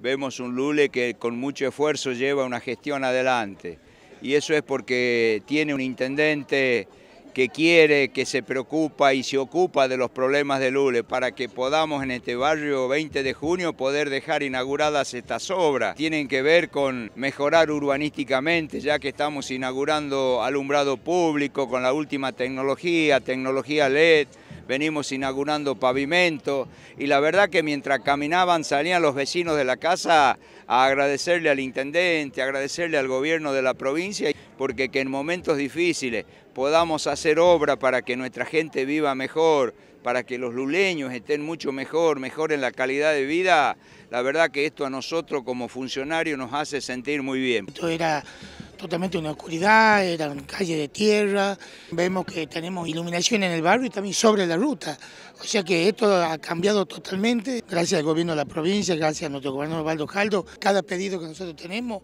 vemos un Lule que con mucho esfuerzo lleva una gestión adelante. Y eso es porque tiene un intendente que quiere, que se preocupa y se ocupa de los problemas de Lule para que podamos en este barrio 20 de junio poder dejar inauguradas estas obras. Tienen que ver con mejorar urbanísticamente, ya que estamos inaugurando alumbrado público con la última tecnología, tecnología LED, venimos inaugurando pavimento y la verdad que mientras caminaban salían los vecinos de la casa a agradecerle al intendente, agradecerle al gobierno de la provincia, porque que en momentos difíciles podamos hacer obra para que nuestra gente viva mejor, para que los luleños estén mucho mejor, mejor en la calidad de vida, la verdad que esto a nosotros como funcionarios nos hace sentir muy bien. Esto era totalmente una oscuridad, eran calle de tierra, vemos que tenemos iluminación en el barrio y también sobre la ruta, o sea que esto ha cambiado totalmente, gracias al gobierno de la provincia, gracias a nuestro gobernador Valdo Caldo, cada pedido que nosotros tenemos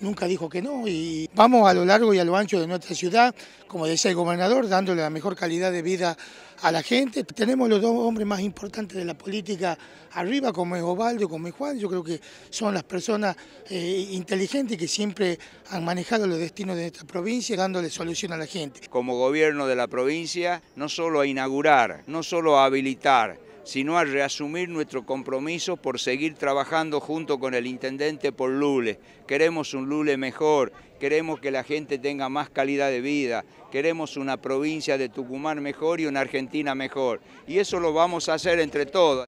nunca dijo que no y vamos a lo largo y a lo ancho de nuestra ciudad, como decía el gobernador, dándole la mejor calidad de vida a la gente. Tenemos los dos hombres más importantes de la política arriba, como es Ovaldo, como Juan, yo creo que son las personas eh, inteligentes que siempre han manejado los destinos de nuestra provincia, dándole solución a la gente. Como gobierno de la provincia, no solo a inaugurar, no solo a habilitar, sino a reasumir nuestro compromiso por seguir trabajando junto con el intendente por Lule. Queremos un Lule mejor, queremos que la gente tenga más calidad de vida, queremos una provincia de Tucumán mejor y una Argentina mejor. Y eso lo vamos a hacer entre todos.